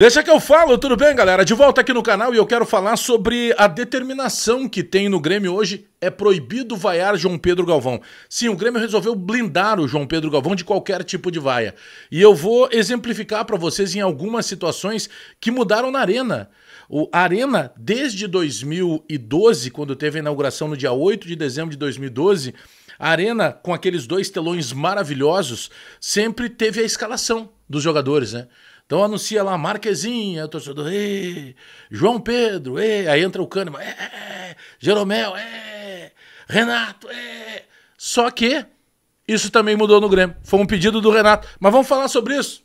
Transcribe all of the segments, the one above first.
Deixa que eu falo, tudo bem, galera? De volta aqui no canal e eu quero falar sobre a determinação que tem no Grêmio hoje. É proibido vaiar João Pedro Galvão. Sim, o Grêmio resolveu blindar o João Pedro Galvão de qualquer tipo de vaia. E eu vou exemplificar para vocês em algumas situações que mudaram na Arena. O Arena, desde 2012, quando teve a inauguração no dia 8 de dezembro de 2012, a Arena, com aqueles dois telões maravilhosos, sempre teve a escalação dos jogadores, né? Então anuncia lá Marquezinha, o torcedor, Ê! João Pedro, Ê! aí entra o Cânima, é Jeromel, é Renato. é. Só que isso também mudou no Grêmio. Foi um pedido do Renato. Mas vamos falar sobre isso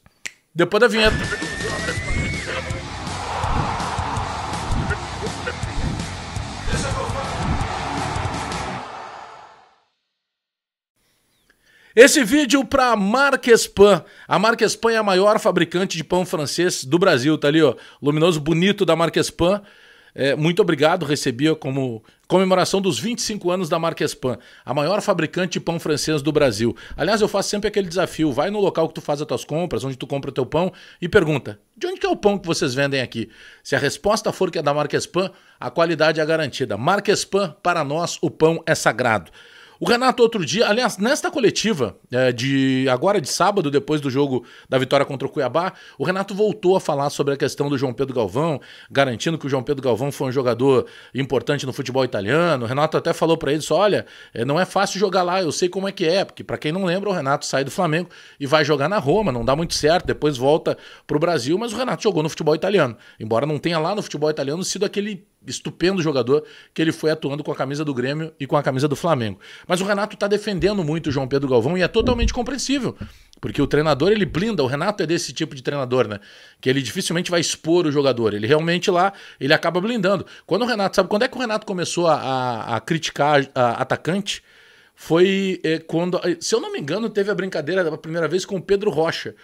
depois da vinheta. Esse vídeo para a Marquespan. A Marquespan é a maior fabricante de pão francês do Brasil, tá ali, ó. Luminoso bonito da Marquespan. É, muito obrigado, Recebi como comemoração dos 25 anos da Marquespan, a maior fabricante de pão francês do Brasil. Aliás, eu faço sempre aquele desafio, vai no local que tu faz as tuas compras, onde tu compra o teu pão e pergunta: "De onde que é o pão que vocês vendem aqui?". Se a resposta for que é da Marquespan, a qualidade é garantida. Marquespan, para nós o pão é sagrado. O Renato, outro dia, aliás, nesta coletiva, é, de agora de sábado, depois do jogo da vitória contra o Cuiabá, o Renato voltou a falar sobre a questão do João Pedro Galvão, garantindo que o João Pedro Galvão foi um jogador importante no futebol italiano. O Renato até falou para ele: só, olha, é, não é fácil jogar lá, eu sei como é que é, porque para quem não lembra, o Renato sai do Flamengo e vai jogar na Roma, não dá muito certo, depois volta para o Brasil, mas o Renato jogou no futebol italiano, embora não tenha lá no futebol italiano sido aquele estupendo jogador que ele foi atuando com a camisa do Grêmio e com a camisa do Flamengo. Mas o Renato está defendendo muito o João Pedro Galvão e é totalmente compreensível, porque o treinador ele blinda, o Renato é desse tipo de treinador, né? Que ele dificilmente vai expor o jogador, ele realmente lá, ele acaba blindando. Quando o Renato, sabe quando é que o Renato começou a, a, a criticar a, atacante? Foi é, quando, eh, se eu não me engano, teve a brincadeira da primeira vez com o Pedro Rocha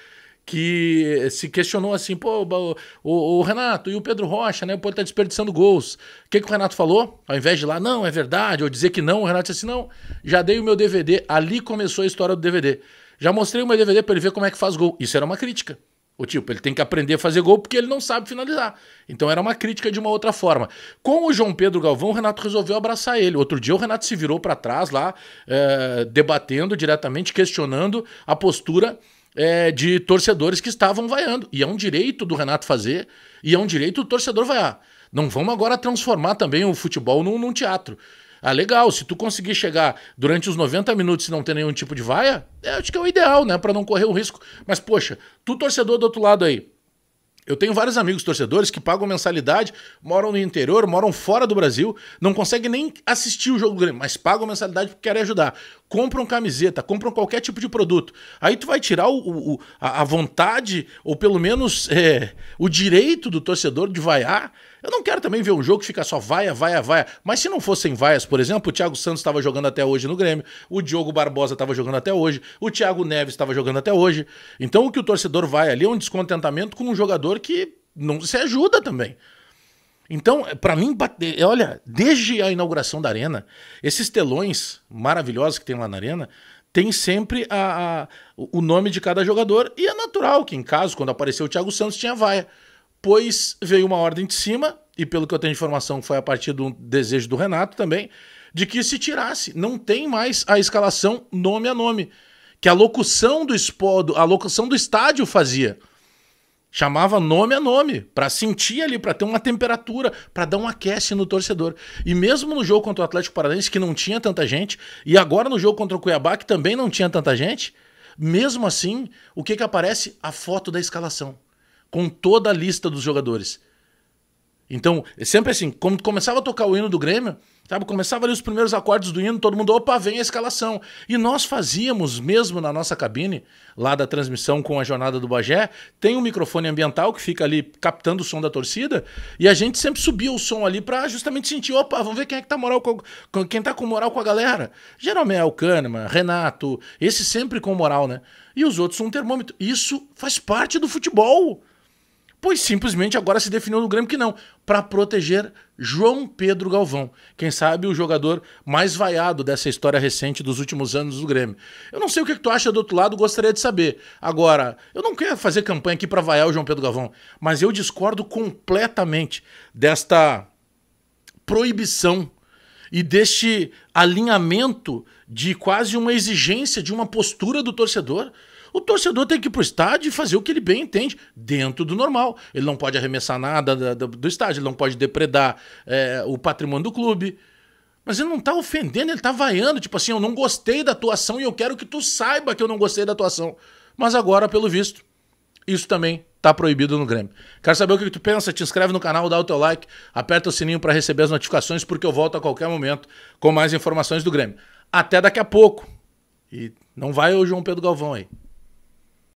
que se questionou assim, pô, o, o, o, Renato e o Pedro Rocha, né? O Porto tá desperdiçando gols. O que, que o Renato falou? Ao invés de lá, não, é verdade, ou dizer que não, o Renato disse assim, não, já dei o meu DVD, ali começou a história do DVD. Já mostrei o meu DVD para ele ver como é que faz gol. Isso era uma crítica. O tipo, ele tem que aprender a fazer gol porque ele não sabe finalizar. Então era uma crítica de uma outra forma. Com o João Pedro Galvão, o Renato resolveu abraçar ele. Outro dia o Renato se virou para trás lá, é, debatendo diretamente, questionando a postura é, de torcedores que estavam vaiando. E é um direito do Renato fazer, e é um direito do torcedor vaiar. Não vamos agora transformar também o futebol num, num teatro. Ah, legal, se tu conseguir chegar durante os 90 minutos e não ter nenhum tipo de vaia, é, acho que é o ideal, né? Para não correr o risco. Mas, poxa, tu torcedor do outro lado aí, eu tenho vários amigos torcedores que pagam mensalidade, moram no interior, moram fora do Brasil, não conseguem nem assistir o jogo do Grêmio, mas pagam mensalidade porque querem ajudar compram camiseta, compram qualquer tipo de produto. Aí tu vai tirar o, o, a vontade, ou pelo menos é, o direito do torcedor de vaiar. Eu não quero também ver um jogo que fica só vaia, vaia, vaia. Mas se não fossem vaias, por exemplo, o Thiago Santos estava jogando até hoje no Grêmio, o Diogo Barbosa estava jogando até hoje, o Thiago Neves estava jogando até hoje. Então o que o torcedor vai ali é um descontentamento com um jogador que não se ajuda também. Então, para mim, eh, olha, desde a inauguração da arena, esses telões maravilhosos que tem lá na arena, tem sempre a, a, o nome de cada jogador. E é natural que, em caso, quando apareceu o Thiago Santos, tinha vaia. Pois veio uma ordem de cima, e pelo que eu tenho de informação, foi a partir do desejo do Renato também, de que se tirasse. Não tem mais a escalação nome a nome. Que a locução do, expo, a locução do estádio fazia. Chamava nome a nome, para sentir ali, para ter uma temperatura, para dar um aquece no torcedor. E mesmo no jogo contra o Atlético Paranaense, que não tinha tanta gente, e agora no jogo contra o Cuiabá, que também não tinha tanta gente, mesmo assim, o que, que aparece? A foto da escalação, com toda a lista dos jogadores. Então, é sempre assim, quando começava a tocar o hino do Grêmio, sabe, começava ali os primeiros acordes do hino, todo mundo, opa, vem a escalação. E nós fazíamos, mesmo na nossa cabine, lá da transmissão com a jornada do Bagé, tem um microfone ambiental que fica ali captando o som da torcida, e a gente sempre subia o som ali para justamente sentir, opa, vamos ver quem é que tá moral com, quem tá com moral com a galera. Jeromel, é Kahneman, Renato, esse sempre com moral, né? E os outros um termômetro. Isso faz parte do futebol pois simplesmente agora se definiu no Grêmio que não, para proteger João Pedro Galvão, quem sabe o jogador mais vaiado dessa história recente dos últimos anos do Grêmio. Eu não sei o que, tu acha do outro lado, gostaria de saber. Agora, eu não quero fazer campanha aqui para vaiar o João Pedro Galvão, mas eu discordo completamente desta proibição e deste alinhamento de quase uma exigência de uma postura do torcedor. O torcedor tem que ir para o estádio e fazer o que ele bem entende, dentro do normal. Ele não pode arremessar nada do, estádio, ele não pode depredar é, o patrimônio do clube. Mas ele não está ofendendo, ele está vaiando, tipo assim, eu não gostei da atuação e eu quero que tu saiba que eu não gostei da atuação. Mas agora, pelo visto, isso também tá proibido no Grêmio. Quero saber o que tu pensa, te inscreve no canal, dá o teu like, aperta o sininho para receber as notificações, porque eu volto a qualquer momento com mais informações do Grêmio. Até daqui a pouco. E não vai o João Pedro Galvão aí.